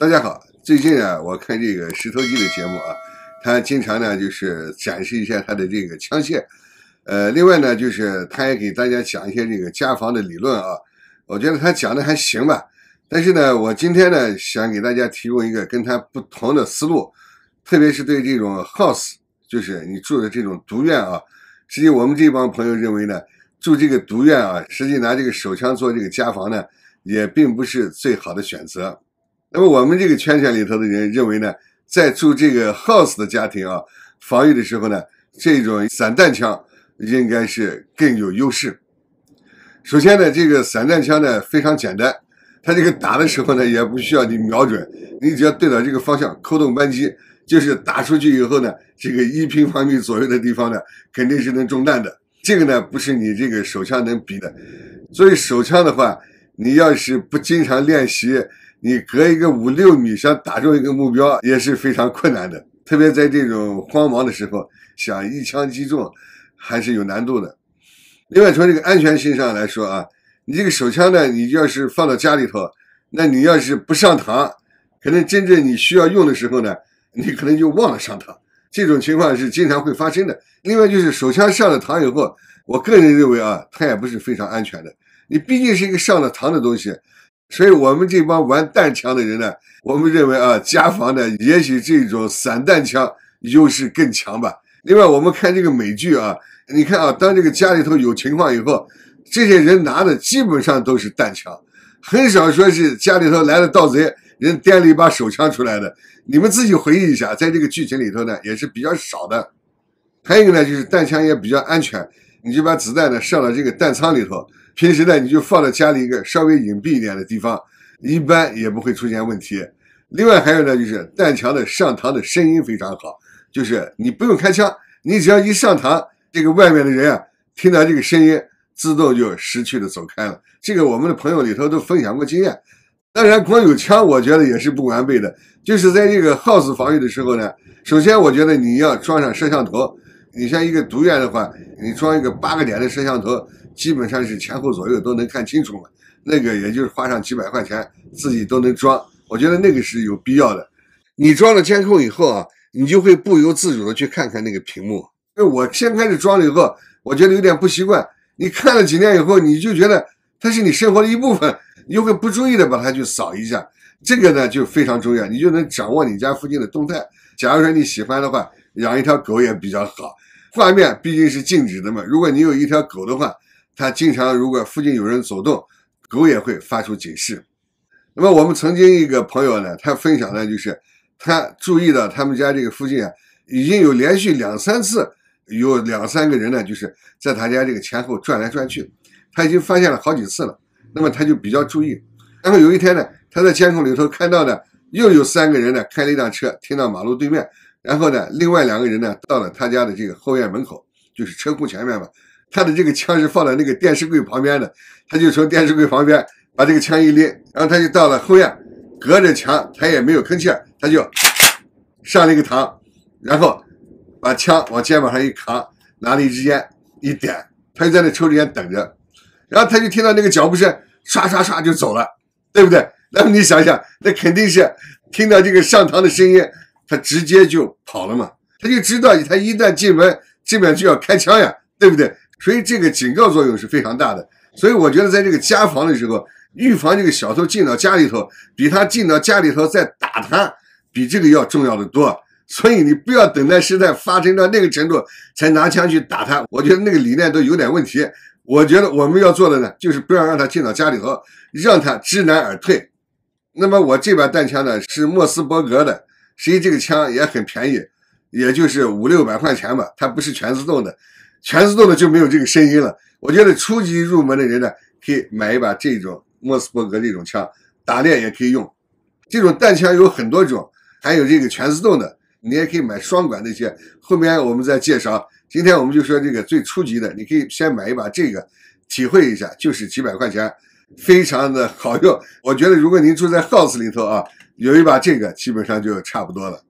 大家好，最近啊，我看这个石头记的节目啊，他经常呢就是展示一下他的这个枪械，呃，另外呢就是他也给大家讲一些这个家防的理论啊，我觉得他讲的还行吧。但是呢，我今天呢想给大家提供一个跟他不同的思路，特别是对这种 house，就是你住的这种独院啊，实际我们这帮朋友认为呢，住这个独院啊，实际拿这个手枪做这个家防呢，也并不是最好的选择。那么我们这个圈圈里头的人认为呢，在住这个 house 的家庭啊，防御的时候呢，这种散弹枪应该是更有优势。首先呢，这个散弹枪呢非常简单，它这个打的时候呢也不需要你瞄准，你只要对着这个方向，扣动扳机，就是打出去以后呢，这个一平方米左右的地方呢，肯定是能中弹的。这个呢不是你这个手枪能比的。所以手枪的话，你要是不经常练习。你隔一个五六米想打中一个目标也是非常困难的，特别在这种慌忙的时候，想一枪击中还是有难度的。另外从这个安全性上来说啊，你这个手枪呢，你要是放到家里头，那你要是不上膛，可能真正你需要用的时候呢，你可能就忘了上膛，这种情况是经常会发生的。另外就是手枪上了膛以后，我个人认为啊，它也不是非常安全的，你毕竟是一个上了膛的东西。所以，我们这帮玩弹枪的人呢，我们认为啊，家防呢，也许这种散弹枪优势更强吧。另外，我们看这个美剧啊，你看啊，当这个家里头有情况以后，这些人拿的基本上都是弹枪，很少说是家里头来了盗贼，人掂了一把手枪出来的。你们自己回忆一下，在这个剧情里头呢，也是比较少的。还有一个呢，就是弹枪也比较安全，你就把子弹呢，上到这个弹仓里头。平时呢，你就放在家里一个稍微隐蔽一点的地方，一般也不会出现问题。另外还有呢，就是弹墙的上膛的声音非常好，就是你不用开枪，你只要一上膛，这个外面的人啊，听到这个声音，自动就识趣的走开了。这个我们的朋友里头都分享过经验。当然，光有枪我觉得也是不完备的，就是在这个 house 防御的时候呢，首先我觉得你要装上摄像头。你像一个独院的话，你装一个八个点的摄像头。基本上是前后左右都能看清楚嘛。那个也就是花上几百块钱自己都能装，我觉得那个是有必要的。你装了监控以后啊，你就会不由自主的去看看那个屏幕。我先开始装了以后，我觉得有点不习惯。你看了几年以后，你就觉得它是你生活的一部分，你就会不注意的把它去扫一下。这个呢就非常重要，你就能掌握你家附近的动态。假如说你喜欢的话，养一条狗也比较好。画面毕竟是静止的嘛，如果你有一条狗的话。他经常如果附近有人走动，狗也会发出警示。那么我们曾经一个朋友呢，他分享的就是他注意到他们家这个附近啊，已经有连续两三次有两三个人呢，就是在他家这个前后转来转去，他已经发现了好几次了。那么他就比较注意。然后有一天呢，他在监控里头看到呢，又有三个人呢开了一辆车停到马路对面，然后呢另外两个人呢到了他家的这个后院门口，就是车库前面嘛。他的这个枪是放在那个电视柜旁边的，他就从电视柜旁边把这个枪一拎，然后他就到了后院，隔着墙他也没有吭气他就上了一个膛，然后把枪往肩膀上一扛，拿了一支烟一点，他就在那抽着烟等着，然后他就听到那个脚步声，唰唰唰就走了，对不对？那么你想想，那肯定是听到这个上膛的声音，他直接就跑了嘛，他就知道他一旦进门，这边就要开枪呀，对不对？所以这个警告作用是非常大的，所以我觉得在这个家防的时候，预防这个小偷进到家里头，比他进到家里头再打他，比这个要重要的多。所以你不要等待事态发生到那个程度才拿枪去打他，我觉得那个理念都有点问题。我觉得我们要做的呢，就是不要让他进到家里头，让他知难而退。那么我这把弹枪呢是莫斯伯格的，实际这个枪也很便宜，也就是五六百块钱吧，它不是全自动的。全自动的就没有这个声音了。我觉得初级入门的人呢，可以买一把这种莫斯伯格这种枪，打猎也可以用。这种弹枪有很多种，还有这个全自动的，你也可以买双管那些。后面我们再介绍。今天我们就说这个最初级的，你可以先买一把这个，体会一下，就是几百块钱，非常的好用。我觉得如果您住在 house 里头啊，有一把这个基本上就差不多了。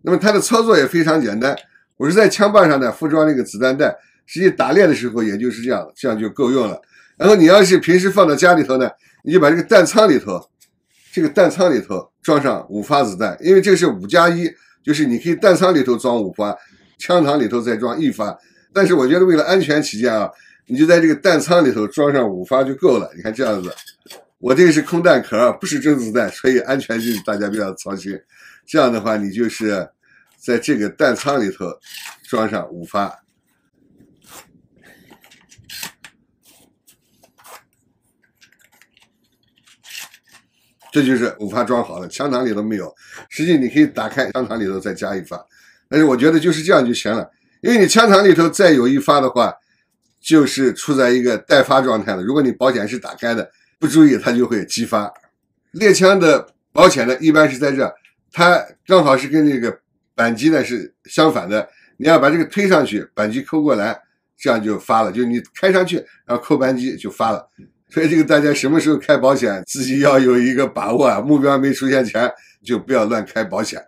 那么它的操作也非常简单，我是在枪把上呢附装了一个子弹袋。实际打猎的时候也就是这样，这样就够用了。然后你要是平时放到家里头呢，你就把这个弹仓里头，这个弹仓里头装上五发子弹，因为这是五加一，就是你可以弹仓里头装五发，枪膛里头再装一发。但是我觉得为了安全起见啊，你就在这个弹仓里头装上五发就够了。你看这样子，我这个是空弹壳，不是真子弹，所以安全性大家不要操心。这样的话，你就是在这个弹仓里头装上五发。这就是五发装好了，枪膛里头没有。实际你可以打开枪膛里头再加一发，但是我觉得就是这样就行了。因为你枪膛里头再有一发的话，就是处在一个待发状态了。如果你保险是打开的，不注意它就会激发。猎枪的保险呢，一般是在这，它刚好是跟那个扳机呢是相反的。你要把这个推上去，扳机扣过来，这样就发了。就你开上去，然后扣扳机就发了。所以这个大家什么时候开保险，自己要有一个把握啊！目标没出现前就不要乱开保险。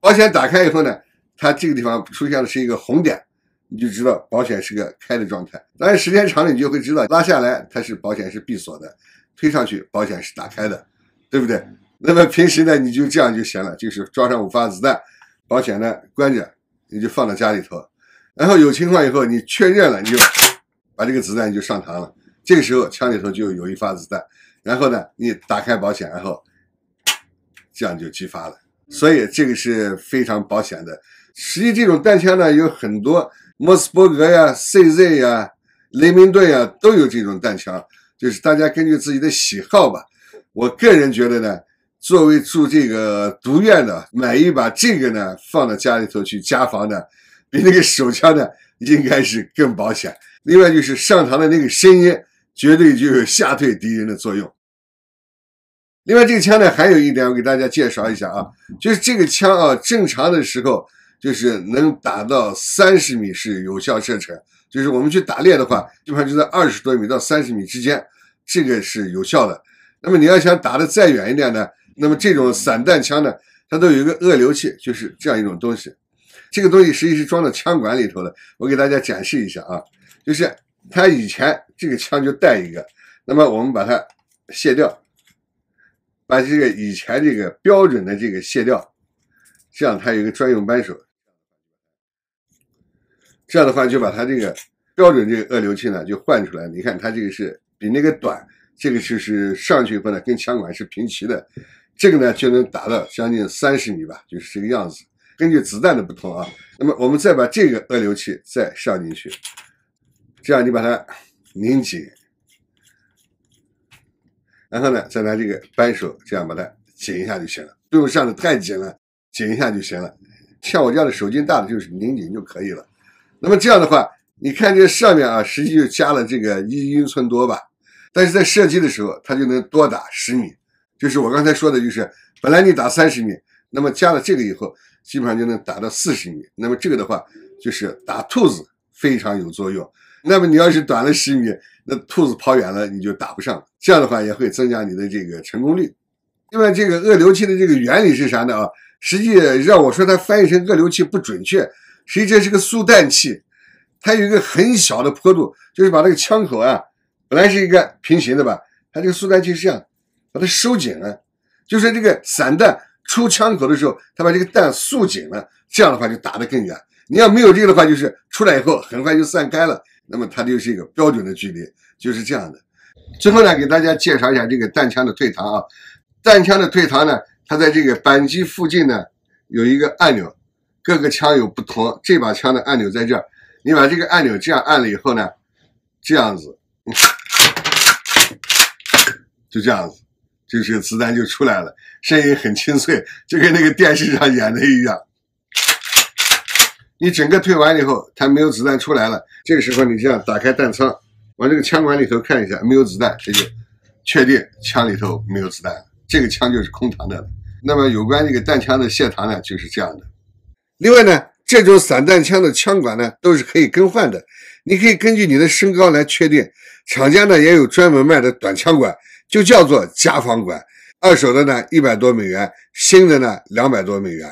保险打开以后呢，它这个地方出现的是一个红点，你就知道保险是个开的状态。但是时间长了，你就会知道拉下来它是保险是闭锁的，推上去保险是打开的，对不对？那么平时呢，你就这样就行了，就是装上五发子弹，保险呢关着，你就放到家里头。然后有情况以后，你确认了，你就把这个子弹就上膛了。这个时候枪里头就有一发子弹，然后呢，你打开保险，然后这样就击发了。所以这个是非常保险的。实际这种弹枪呢，有很多莫斯伯格呀、CZ 呀、雷明顿呀，都有这种弹枪。就是大家根据自己的喜好吧。我个人觉得呢，作为住这个独院的，买一把这个呢，放到家里头去家防的，比那个手枪呢，应该是更保险。另外就是上膛的那个声音。绝对就有吓退敌人的作用。另外，这个枪呢，还有一点我给大家介绍一下啊，就是这个枪啊，正常的时候就是能打到三十米是有效射程，就是我们去打猎的话，基本上就在二十多米到三十米之间，这个是有效的。那么你要想打的再远一点呢，那么这种散弹枪呢，它都有一个恶流器，就是这样一种东西。这个东西实际是装到枪管里头的，我给大家展示一下啊，就是。他以前这个枪就带一个，那么我们把它卸掉，把这个以前这个标准的这个卸掉，这样它有一个专用扳手，这样的话就把它这个标准这个恶流器呢就换出来。你看它这个是比那个短，这个就是上去以后呢跟枪管是平齐的，这个呢就能达到将近三十米吧，就是这个样子。根据子弹的不同啊，那么我们再把这个恶流器再上进去。这样你把它拧紧，然后呢，再来这个扳手，这样把它紧一下就行了，不用上的太紧了，紧一下就行了。像我这样的手劲大的，就是拧紧就可以了。那么这样的话，你看这上面啊，实际就加了这个一英寸多吧，但是在射击的时候，它就能多打十米。就是我刚才说的，就是本来你打三十米，那么加了这个以后，基本上就能打到四十米。那么这个的话，就是打兔子非常有作用。那么你要是短了十米，那兔子跑远了你就打不上。这样的话也会增加你的这个成功率。另外，这个恶流器的这个原理是啥呢？啊？实际让我说它翻译成恶流器不准确，实际这是个速弹器。它有一个很小的坡度，就是把这个枪口啊，本来是一个平行的吧，它这个速弹器是这样，把它收紧了，就是这个散弹出枪口的时候，它把这个弹束紧了，这样的话就打得更远。你要没有这个的话，就是出来以后很快就散开了。那么它就是一个标准的距离，就是这样的。最后呢，给大家介绍一下这个弹枪的退膛啊。弹枪的退膛呢，它在这个扳机附近呢有一个按钮，各个枪有不同。这把枪的按钮在这儿，你把这个按钮这样按了以后呢，这样子，就这样子，就是子弹就出来了，声音很清脆，就跟那个电视上演的一样。你整个退完以后，它没有子弹出来了。这个时候，你这样打开弹仓，往这个枪管里头看一下，没有子弹，这就确定枪里头没有子弹，这个枪就是空膛的。那么，有关这个弹枪的卸膛呢，就是这样的。另外呢，这种散弹枪的枪管呢，都是可以更换的。你可以根据你的身高来确定。厂家呢也有专门卖的短枪管，就叫做加防管。二手的呢，一百多美元；新的呢，两百多美元。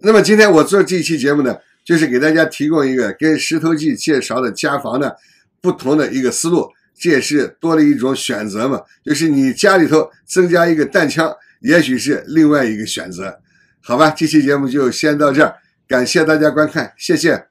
那么今天我做这期节目呢。就是给大家提供一个跟《石头记》介绍的家房的不同的一个思路，这也是多了一种选择嘛。就是你家里头增加一个弹枪，也许是另外一个选择，好吧？这期节目就先到这儿，感谢大家观看，谢谢。